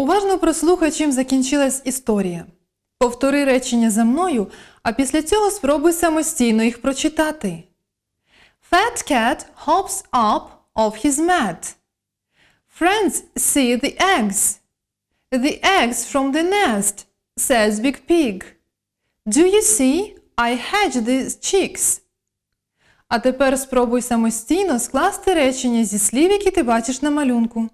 Уважно прослухай, чим закінчилась історія. Повтори речення за мною, а після цього спробуй самостійно їх прочитати. Fat cat hops up off his mat. Friends see the eggs. The eggs from the nest, says Big Pig. Do you see? I hatch these chicks. А тепер спробуй самостійно скласти речення зі слів, які ти бачиш на малюнку.